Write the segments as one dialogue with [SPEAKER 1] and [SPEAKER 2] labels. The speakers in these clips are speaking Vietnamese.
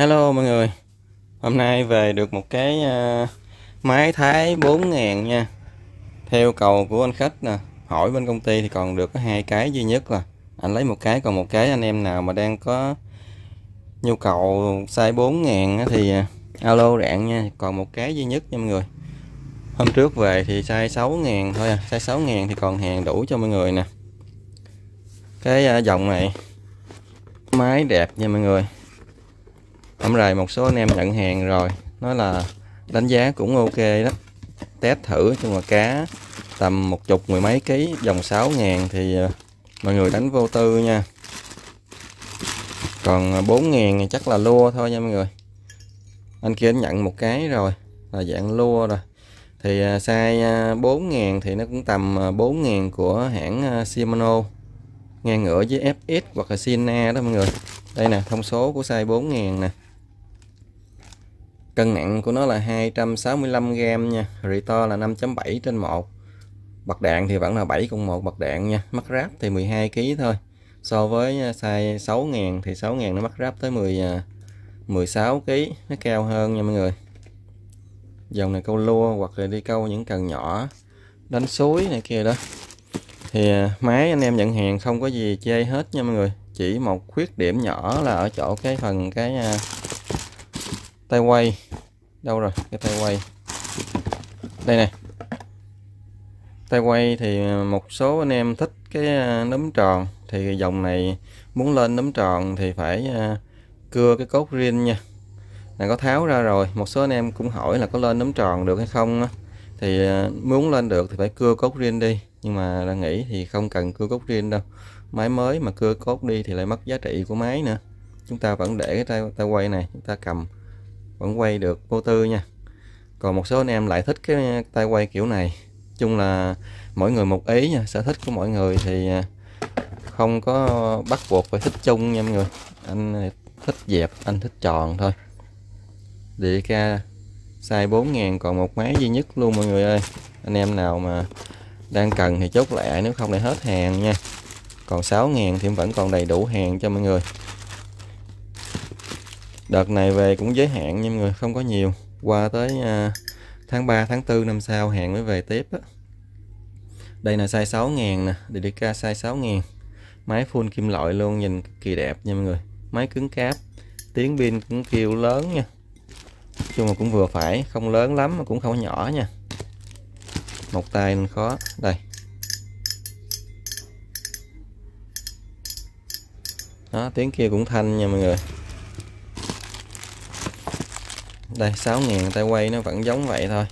[SPEAKER 1] Hello mọi người Hôm nay về được một cái ờ, máy thái 4000 nha Theo cầu của anh khách nè Hỏi bên công ty thì còn được hai cái duy nhất là Anh lấy một cái còn một cái anh em nào mà đang có nhu cầu size 4000 thì ờ, alo rạng nha Còn một cái duy nhất nha mọi người Hôm trước về thì size 6000 thôi à Size 6000 thì còn hàng đủ cho mọi người nè Cái ờ, dòng này Máy đẹp nha mọi người hôm rồi một số anh em nhận hàng rồi nói là đánh giá cũng ok đó test thử chung mà cá tầm một chục mười mấy ký dòng 6 ngàn thì ờ, mọi người đánh vô tư nha còn 4 ờ, ngàn thì chắc là lua thôi nha mọi người anh kia anh nhận một cái rồi là dạng lua rồi thì ờ, size 4 ngàn thì nó cũng tầm 4 ngàn của hãng Shimano ngang ngửa với FX hoặc là Sina đó mọi người đây nè thông số của size 4 ngàn nè cân nặng của nó là 265 g nha Rito là 5.7 trên 1 bật đạn thì vẫn là 7 cộng 1 bật đạn nha mắc ráp thì 12 kg thôi so với à, size 6.000 thì 6.000 nó mắc ráp tới 10 16 kg nó cao hơn nha mọi người dòng này câu lua hoặc là đi câu những cần nhỏ đánh suối này kia đó thì à, máy anh em nhận hàng không có gì chê hết nha mọi người chỉ một khuyết điểm nhỏ là ở chỗ cái phần cái à, tay quay đâu rồi cái tay quay đây này tay quay thì ờ, một số anh em thích cái ờ, nấm tròn thì dòng này muốn lên nấm tròn thì phải ờ, cưa cái cốt riêng nha này có tháo ra rồi một số anh em cũng hỏi là có lên nấm tròn được hay không thì muốn lên được thì phải cưa cốt riêng đi nhưng mà là nghĩ thì không cần cưa cốt riêng đâu máy mới mà cưa cốt đi thì lại mất giá trị của máy nữa chúng ta vẫn để cái tay, tay quay này chúng ta cầm vẫn quay được vô tư nha còn một số anh em lại thích cái tay quay kiểu này chung là mỗi người một ý nha sở thích của mọi người thì à, không có bắt buộc phải thích chung nha mọi người anh thích dẹp anh thích tròn thôi DK size 4.000 còn một máy duy nhất luôn mọi người ơi anh em nào mà đang cần thì chốt lại nếu không để hết hàng nha còn 6.000 thì vẫn còn đầy đủ hàng cho mọi người đợt này về cũng giới hạn nhưng mọi người không có nhiều qua tới uh, tháng 3 tháng 4 năm sau hẹn mới về tiếp á đây là size 6 ngàn nè DDK size 6 ngàn máy full kim loại luôn nhìn kỳ đẹp nha mọi người máy cứng cáp tiếng pin cũng kêu lớn nha chung mà cũng vừa phải không lớn lắm mà cũng không nhỏ nha một tay nên khó đây đó tiếng kia cũng thanh nha mọi người đây 6 ngàn tay quay nó vẫn giống vậy thôi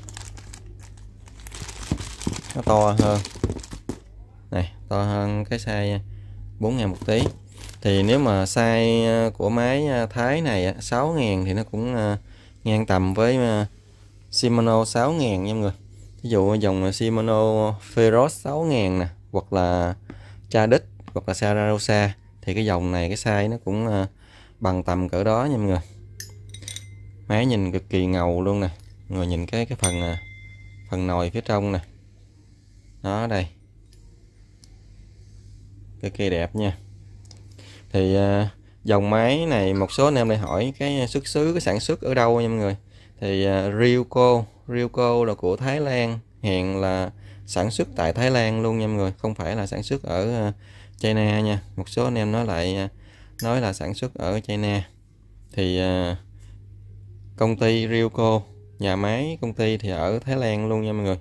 [SPEAKER 1] nó to hơn này to hơn cái size 4 ngàn một tí thì nếu mà size ờ, của máy ờ, Thái này 6 ngàn thì nó cũng ờ, ngang tầm với Shimano 6 ngàn nha mọi người ví dụ dòng Shimano Feroz 6 ngàn nè hoặc là cha Tradic hoặc là Sararosa thì cái dòng này cái size nó cũng bằng tầm cỡ đó nha mọi người máy nhìn cực kỳ ngầu luôn nè người nhìn cái cái phần à, phần nồi phía trong nè đó đây cực kỳ đẹp nha thì à, dòng máy này một số anh em lại hỏi cái xuất xứ cái sản xuất ở đâu nha mọi người thì à, Ryuko Ryuko là của Thái Lan hiện là sản xuất tại Thái Lan luôn nha mọi người không phải là sản xuất ở à, China nha một số anh em nói lại nói là sản xuất ở China thì à, công ty Ryuko nhà máy công ty thì ở Thái Lan luôn nha mọi người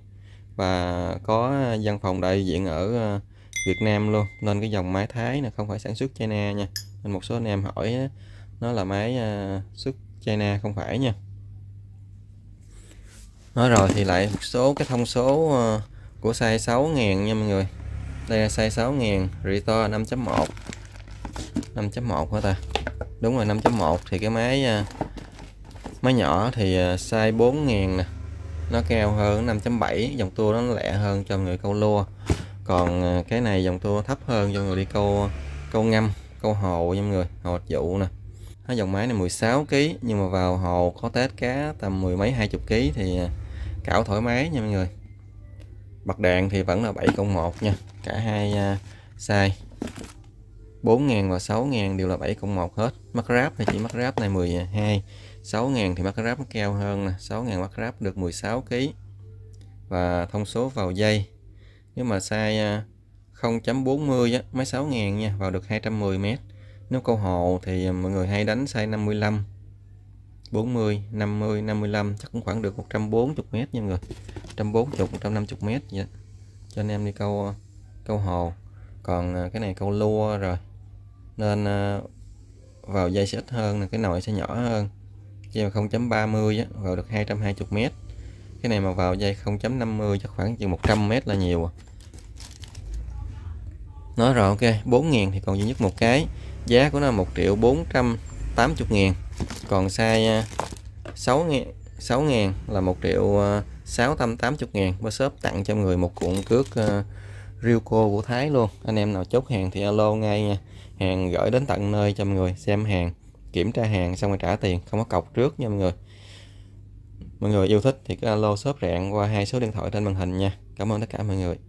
[SPEAKER 1] và có văn phòng đại diện ở ờ, Việt Nam luôn nên cái dòng máy Thái là không phải sản xuất China nha nên một số anh em hỏi nó là máy ờ, xuất China không phải nha nói rồi thì lại một số cái thông số ờ, của size 6000 nha mọi người đây là size 6000 Ritor 5.1 5.1 hả ta đúng rồi 5.1 thì cái máy máy nhỏ thì à, size 4000 nè nó cao hơn 5.7 dòng tua nó lẹ hơn cho người câu lua còn à, cái này dòng tua thấp hơn cho người đi câu à, câu ngâm câu hồ nha mọi người hồ dụ nè nó dòng máy này 16 kg nhưng mà vào hồ có tết cá tầm mười mấy hai chục kg thì cảo thoải mái nha mọi người bật đèn thì vẫn là 7 cộng 1 nha cả hai size 4.000 và 6.000 đều là 7.1 hết mắc ráp thì chỉ mắc ráp này 12 6.000 thì mắc ráp cao hơn nè 6.000 mắc ráp được 16 kg và thông số vào dây nếu mà sai à, 0.40 á, máy 6.000 nha vào được 210 m nếu câu hồ thì mọi người hay đánh sai 55 40 50 55 chắc cũng khoảng được 140 m nha mọi người 140 150 m vậy cho anh em đi câu à, câu hồ còn à, cái này câu lua rồi nên ờ, vào dây sẽ ít hơn là cái nồi sẽ nhỏ hơn dây mà 0.30 vào được 220 mét cái này mà vào dây 0.50 chắc khoảng chừng 100 mét là nhiều à. nói rồi ok 4.000 thì còn duy nhất một cái giá của nó 1 triệu 480 ngàn còn size 6 ờ, ngàn 6 ngàn là 1 triệu 680 ờ, ngàn và shop tặng cho người một cuộn cước Ryuko của Thái luôn anh em nào chốt hàng thì alo ngay nha hàng gửi đến tận nơi cho mọi người xem hàng kiểm tra hàng xong rồi trả tiền không có cọc trước nha mọi người mọi người yêu thích thì cứ alo shop rạng qua hai số điện thoại trên màn hình nha cảm ơn tất cả mọi người